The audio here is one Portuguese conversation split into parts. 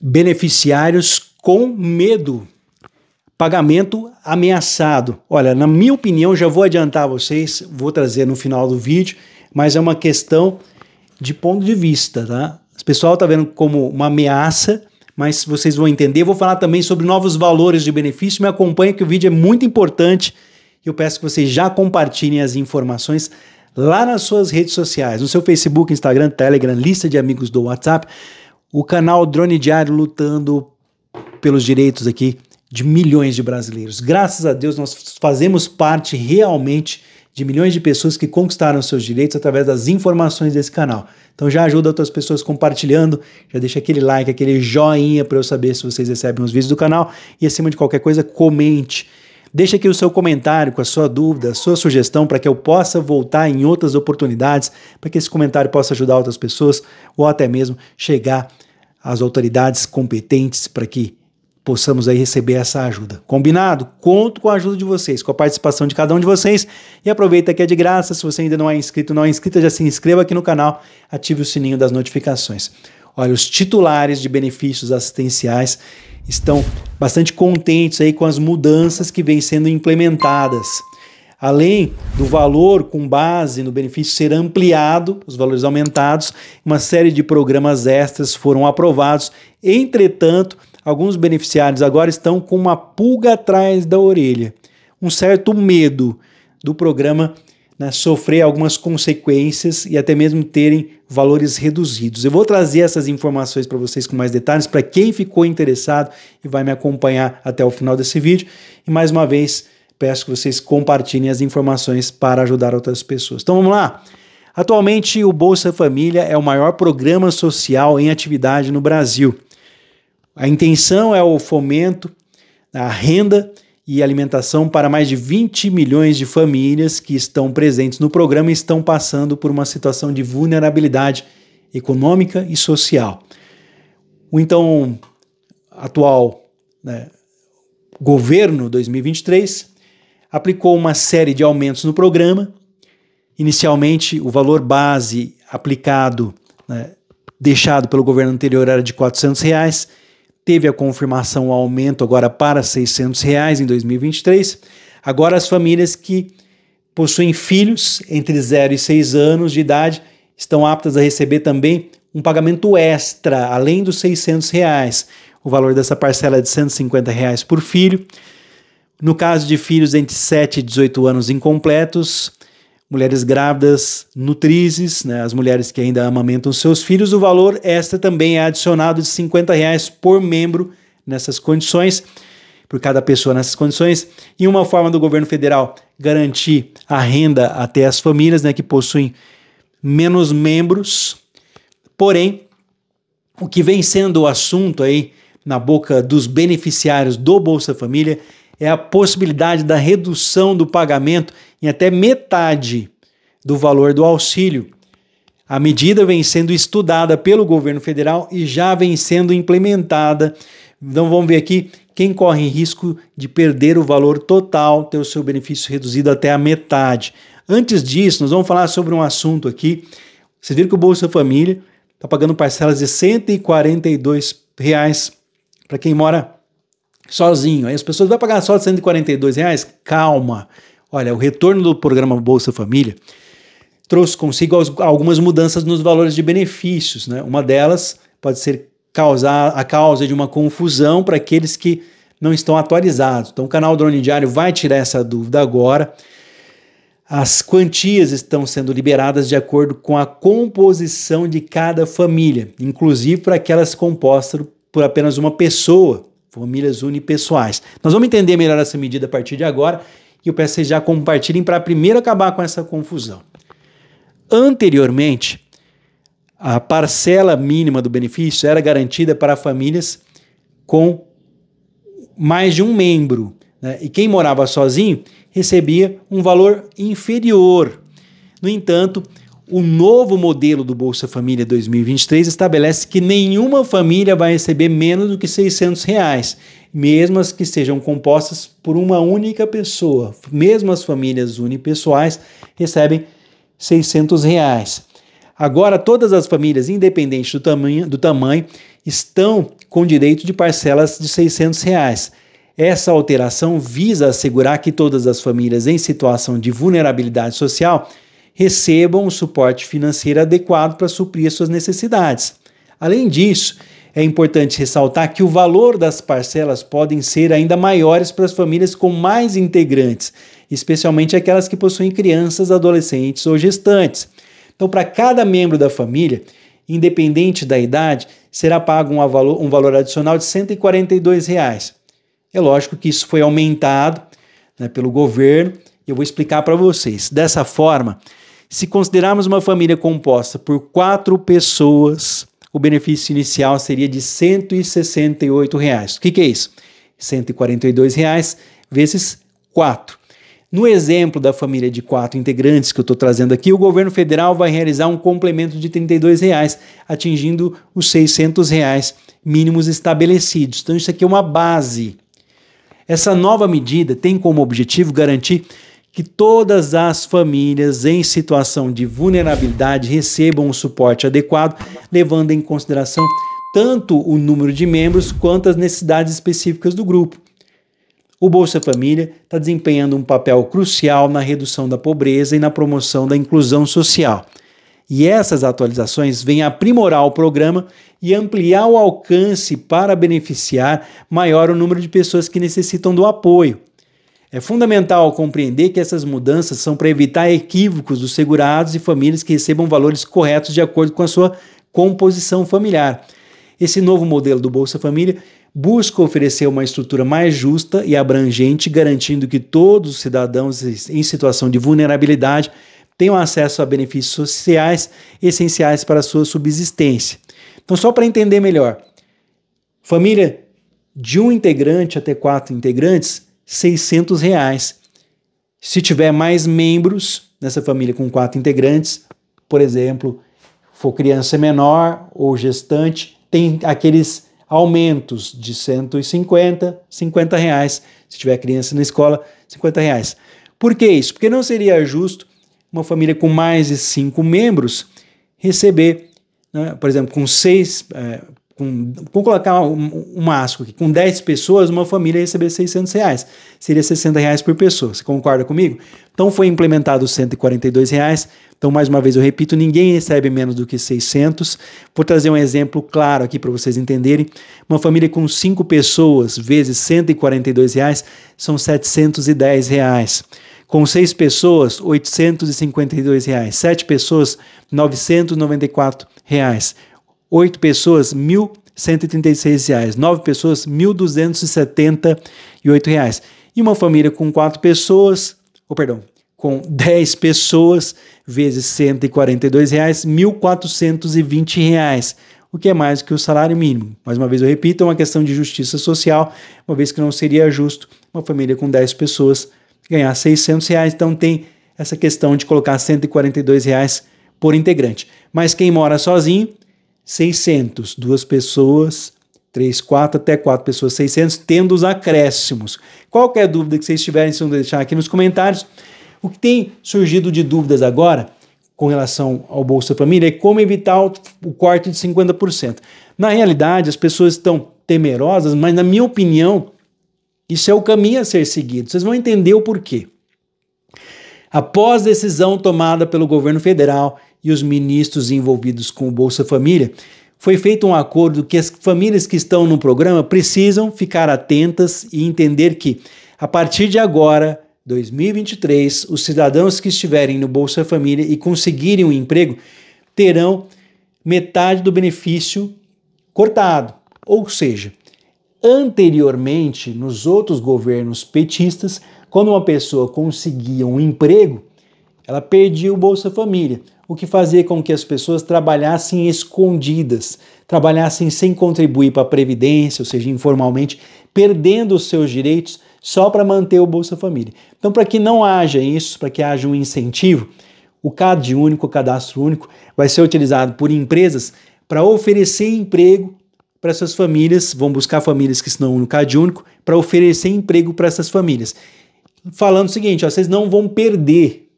beneficiários com medo. Pagamento ameaçado. Olha, na minha opinião, já vou adiantar a vocês, vou trazer no final do vídeo, mas é uma questão de ponto de vista, tá? O pessoal tá vendo como uma ameaça, mas vocês vão entender. vou falar também sobre novos valores de benefício. Me acompanha que o vídeo é muito importante. e Eu peço que vocês já compartilhem as informações lá nas suas redes sociais, no seu Facebook, Instagram, Telegram, lista de amigos do WhatsApp o canal Drone Diário lutando pelos direitos aqui de milhões de brasileiros. Graças a Deus nós fazemos parte realmente de milhões de pessoas que conquistaram seus direitos através das informações desse canal. Então já ajuda outras pessoas compartilhando, já deixa aquele like, aquele joinha para eu saber se vocês recebem os vídeos do canal e acima de qualquer coisa, comente Deixe aqui o seu comentário com a sua dúvida, a sua sugestão, para que eu possa voltar em outras oportunidades, para que esse comentário possa ajudar outras pessoas ou até mesmo chegar às autoridades competentes para que possamos aí receber essa ajuda. Combinado? Conto com a ajuda de vocês, com a participação de cada um de vocês. E aproveita que é de graça. Se você ainda não é inscrito, não é inscrita, já se inscreva aqui no canal, ative o sininho das notificações. Olha, os titulares de benefícios assistenciais estão bastante contentes aí com as mudanças que vêm sendo implementadas. Além do valor com base no benefício ser ampliado, os valores aumentados, uma série de programas extras foram aprovados. Entretanto, alguns beneficiários agora estão com uma pulga atrás da orelha, um certo medo do programa né, sofrer algumas consequências e até mesmo terem valores reduzidos. Eu vou trazer essas informações para vocês com mais detalhes, para quem ficou interessado e vai me acompanhar até o final desse vídeo. E mais uma vez, peço que vocês compartilhem as informações para ajudar outras pessoas. Então vamos lá! Atualmente, o Bolsa Família é o maior programa social em atividade no Brasil. A intenção é o fomento, da renda e alimentação para mais de 20 milhões de famílias que estão presentes no programa e estão passando por uma situação de vulnerabilidade econômica e social. O então atual né, governo 2023 aplicou uma série de aumentos no programa. Inicialmente, o valor base aplicado, né, deixado pelo governo anterior, era de R$ 400. Reais, teve a confirmação o aumento agora para R$ reais em 2023. Agora as famílias que possuem filhos entre 0 e 6 anos de idade estão aptas a receber também um pagamento extra, além dos R$ reais. O valor dessa parcela é de R$ reais por filho. No caso de filhos entre 7 e 18 anos incompletos, mulheres grávidas, nutrizes, né, as mulheres que ainda amamentam seus filhos, o valor extra também é adicionado de 50 reais por membro nessas condições, por cada pessoa nessas condições, e uma forma do governo federal garantir a renda até as famílias né, que possuem menos membros. Porém, o que vem sendo o assunto aí na boca dos beneficiários do Bolsa Família é a possibilidade da redução do pagamento em até metade do valor do auxílio. A medida vem sendo estudada pelo governo federal e já vem sendo implementada. Então vamos ver aqui quem corre risco de perder o valor total, ter o seu benefício reduzido até a metade. Antes disso, nós vamos falar sobre um assunto aqui. Vocês viram que o Bolsa Família está pagando parcelas de R$ 142 para quem mora sozinho. Aí as pessoas vão pagar só R$ 142 reais? Calma. Olha, o retorno do programa Bolsa Família trouxe consigo algumas mudanças nos valores de benefícios. Né? Uma delas pode ser causar a causa de uma confusão para aqueles que não estão atualizados. Então, o canal Drone Diário vai tirar essa dúvida agora. As quantias estão sendo liberadas de acordo com a composição de cada família, inclusive para aquelas compostas por apenas uma pessoa, famílias unipessoais. Nós vamos entender melhor essa medida a partir de agora que o PC já compartilhem para primeiro acabar com essa confusão. Anteriormente, a parcela mínima do benefício era garantida para famílias com mais de um membro. Né? E quem morava sozinho recebia um valor inferior. No entanto, o novo modelo do Bolsa Família 2023 estabelece que nenhuma família vai receber menos do que R$ 600. Reais mesmo as que sejam compostas por uma única pessoa. Mesmo as famílias unipessoais recebem 600 reais. Agora, todas as famílias, independente do tamanho, do tamanho estão com direito de parcelas de 600 reais. Essa alteração visa assegurar que todas as famílias em situação de vulnerabilidade social recebam o suporte financeiro adequado para suprir suas necessidades. Além disso, é importante ressaltar que o valor das parcelas podem ser ainda maiores para as famílias com mais integrantes, especialmente aquelas que possuem crianças, adolescentes ou gestantes. Então, para cada membro da família, independente da idade, será pago um valor, um valor adicional de R$ 142. Reais. É lógico que isso foi aumentado né, pelo governo, eu vou explicar para vocês. Dessa forma, se considerarmos uma família composta por quatro pessoas, o benefício inicial seria de R$ 168,00. O que, que é isso? R$ 142,00 vezes 4. No exemplo da família de quatro integrantes que eu estou trazendo aqui, o governo federal vai realizar um complemento de R$ 32,00, atingindo os R$ 600,00 mínimos estabelecidos. Então, isso aqui é uma base. Essa nova medida tem como objetivo garantir que todas as famílias em situação de vulnerabilidade recebam o suporte adequado, levando em consideração tanto o número de membros quanto as necessidades específicas do grupo. O Bolsa Família está desempenhando um papel crucial na redução da pobreza e na promoção da inclusão social. E essas atualizações vêm aprimorar o programa e ampliar o alcance para beneficiar maior o número de pessoas que necessitam do apoio. É fundamental compreender que essas mudanças são para evitar equívocos dos segurados e famílias que recebam valores corretos de acordo com a sua composição familiar. Esse novo modelo do Bolsa Família busca oferecer uma estrutura mais justa e abrangente, garantindo que todos os cidadãos em situação de vulnerabilidade tenham acesso a benefícios sociais essenciais para a sua subsistência. Então, só para entender melhor, família de um integrante até quatro integrantes 600 reais. Se tiver mais membros nessa família com quatro integrantes, por exemplo, for criança menor ou gestante, tem aqueles aumentos de 150, 50 reais. Se tiver criança na escola, 50 reais. Por que isso? Porque não seria justo uma família com mais de cinco membros receber, né, por exemplo, com seis, é, com, vamos colocar um, um asco aqui, com 10 pessoas, uma família ia receber 600 reais. Seria 60 reais por pessoa. Você concorda comigo? Então foi implementado os 142 reais. Então, mais uma vez, eu repito, ninguém recebe menos do que 600. Vou trazer um exemplo claro aqui para vocês entenderem. Uma família com 5 pessoas vezes 142 reais são 710 reais. Com 6 pessoas, 852 reais. 7 pessoas, 994 reais. 8 pessoas, R$ 1.136. 9 pessoas, R$ 1.278. E uma família com 4 pessoas, ou oh, perdão, com 10 pessoas, vezes R$ 142, R$ 1.420 o que é mais que o salário mínimo. Mais uma vez eu repito, é uma questão de justiça social, uma vez que não seria justo uma família com 10 pessoas ganhar 600 reais, então tem essa questão de colocar 142 reais por integrante. Mas quem mora sozinho 600, duas pessoas, três, quatro, até quatro pessoas, 600, tendo os acréscimos. Qualquer é dúvida que vocês tiverem, se não deixar aqui nos comentários. O que tem surgido de dúvidas agora com relação ao Bolsa Família é como evitar o corte de 50%. Na realidade, as pessoas estão temerosas, mas na minha opinião, isso é o caminho a ser seguido. Vocês vão entender o porquê. Após decisão tomada pelo governo federal e os ministros envolvidos com o Bolsa Família, foi feito um acordo que as famílias que estão no programa precisam ficar atentas e entender que, a partir de agora, 2023, os cidadãos que estiverem no Bolsa Família e conseguirem um emprego terão metade do benefício cortado. Ou seja, anteriormente, nos outros governos petistas, quando uma pessoa conseguia um emprego, ela perdia o Bolsa Família o que fazia com que as pessoas trabalhassem escondidas, trabalhassem sem contribuir para a Previdência, ou seja, informalmente, perdendo os seus direitos só para manter o Bolsa Família. Então, para que não haja isso, para que haja um incentivo, o CAD único, o cadastro único, vai ser utilizado por empresas para oferecer emprego para essas famílias, vão buscar famílias que estão no CAD único, para oferecer emprego para essas famílias. Falando o seguinte, ó, vocês não vão perder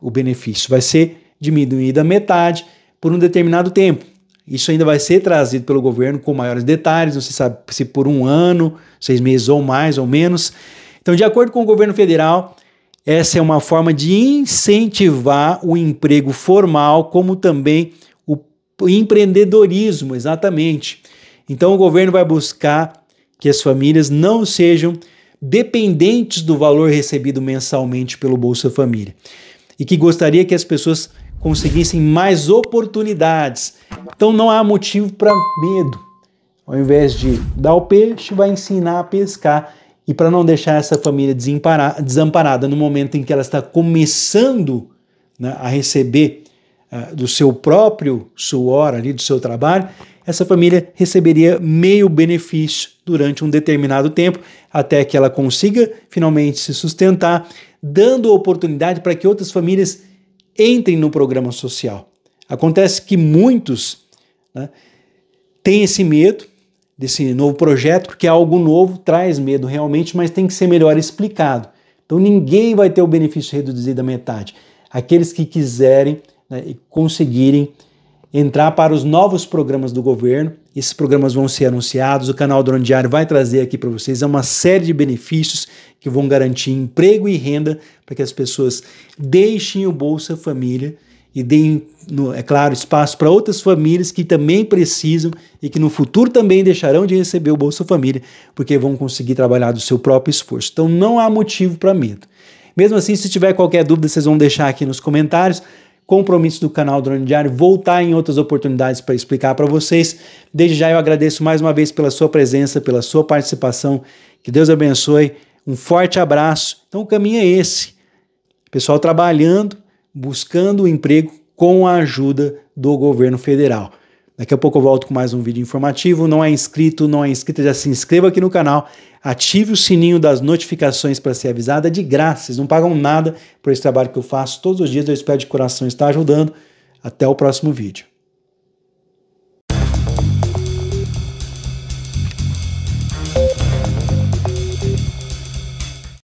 o benefício, vai ser diminuída a metade por um determinado tempo. Isso ainda vai ser trazido pelo governo com maiores detalhes, não se sabe se por um ano, seis meses ou mais ou menos. Então, de acordo com o governo federal, essa é uma forma de incentivar o emprego formal, como também o empreendedorismo, exatamente. Então, o governo vai buscar que as famílias não sejam dependentes do valor recebido mensalmente pelo Bolsa Família e que gostaria que as pessoas conseguissem mais oportunidades. Então não há motivo para medo. Ao invés de dar o peixe, vai ensinar a pescar. E para não deixar essa família desamparada no momento em que ela está começando né, a receber uh, do seu próprio suor ali, do seu trabalho, essa família receberia meio benefício durante um determinado tempo, até que ela consiga finalmente se sustentar, dando oportunidade para que outras famílias entrem no programa social. Acontece que muitos né, têm esse medo desse novo projeto, porque algo novo traz medo realmente, mas tem que ser melhor explicado. Então ninguém vai ter o benefício reduzido à metade. Aqueles que quiserem né, e conseguirem entrar para os novos programas do governo. Esses programas vão ser anunciados, o canal Drone Diário vai trazer aqui para vocês é uma série de benefícios que vão garantir emprego e renda para que as pessoas deixem o Bolsa Família e deem, é claro, espaço para outras famílias que também precisam e que no futuro também deixarão de receber o Bolsa Família, porque vão conseguir trabalhar do seu próprio esforço. Então não há motivo para medo. Mesmo assim, se tiver qualquer dúvida, vocês vão deixar aqui nos comentários compromissos do canal Drone Diário, voltar em outras oportunidades para explicar para vocês. Desde já eu agradeço mais uma vez pela sua presença, pela sua participação. Que Deus abençoe. Um forte abraço. Então o caminho é esse. Pessoal trabalhando, buscando o emprego com a ajuda do governo federal. Daqui a pouco eu volto com mais um vídeo informativo. Não é inscrito, não é inscrito, já se inscreva aqui no canal, ative o sininho das notificações para ser avisada de graça. Vocês não pagam nada por esse trabalho que eu faço todos os dias. Eu espero de coração estar ajudando. Até o próximo vídeo.